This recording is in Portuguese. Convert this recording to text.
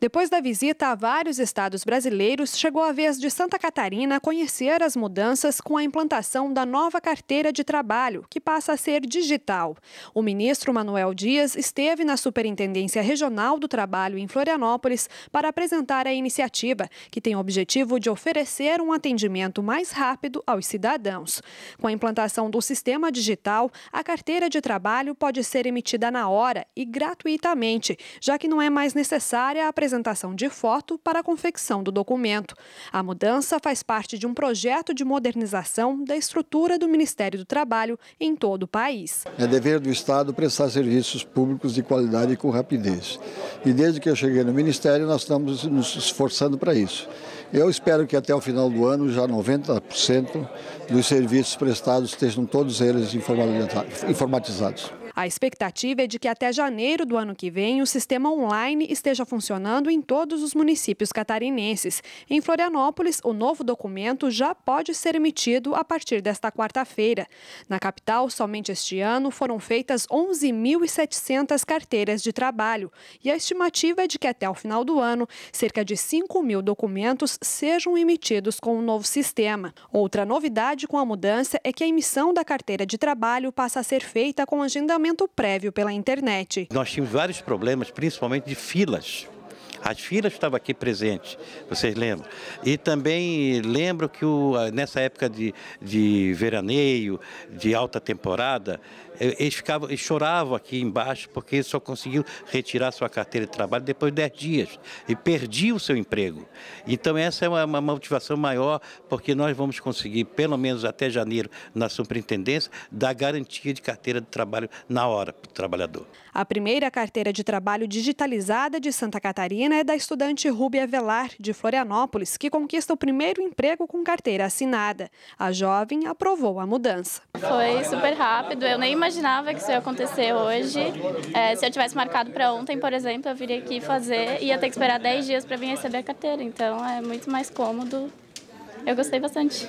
Depois da visita a vários estados brasileiros, chegou a vez de Santa Catarina conhecer as mudanças com a implantação da nova carteira de trabalho, que passa a ser digital. O ministro Manuel Dias esteve na Superintendência Regional do Trabalho em Florianópolis para apresentar a iniciativa, que tem o objetivo de oferecer um atendimento mais rápido aos cidadãos. Com a implantação do sistema digital, a carteira de trabalho pode ser emitida na hora e gratuitamente, já que não é mais necessária a apresentação de foto para a confecção do documento. A mudança faz parte de um projeto de modernização da estrutura do Ministério do Trabalho em todo o país. É dever do Estado prestar serviços públicos de qualidade e com rapidez. E desde que eu cheguei no Ministério, nós estamos nos esforçando para isso. Eu espero que até o final do ano já 90% dos serviços prestados estejam todos eles informatizados. A expectativa é de que até janeiro do ano que vem o sistema online esteja funcionando em todos os municípios catarinenses. Em Florianópolis, o novo documento já pode ser emitido a partir desta quarta-feira. Na capital, somente este ano foram feitas 11.700 carteiras de trabalho e a estimativa é de que até o final do ano, cerca de 5 mil documentos sejam emitidos com o novo sistema. Outra novidade com a mudança é que a emissão da carteira de trabalho passa a ser feita com agendamento prévio pela internet. Nós tínhamos vários problemas, principalmente de filas. As filhas estavam aqui presentes, vocês lembram? E também lembro que o, nessa época de, de veraneio, de alta temporada, eles, ficavam, eles choravam aqui embaixo porque eles só conseguiam retirar sua carteira de trabalho depois de 10 dias e perdiam o seu emprego. Então essa é uma, uma motivação maior porque nós vamos conseguir, pelo menos até janeiro, na superintendência, dar garantia de carteira de trabalho na hora para o trabalhador. A primeira carteira de trabalho digitalizada de Santa Catarina é da estudante Rúbia Velar, de Florianópolis, que conquista o primeiro emprego com carteira assinada. A jovem aprovou a mudança. Foi super rápido, eu nem imaginava que isso ia acontecer hoje. É, se eu tivesse marcado para ontem, por exemplo, eu viria aqui fazer e ia ter que esperar 10 dias para vir receber a carteira. Então é muito mais cômodo. Eu gostei bastante.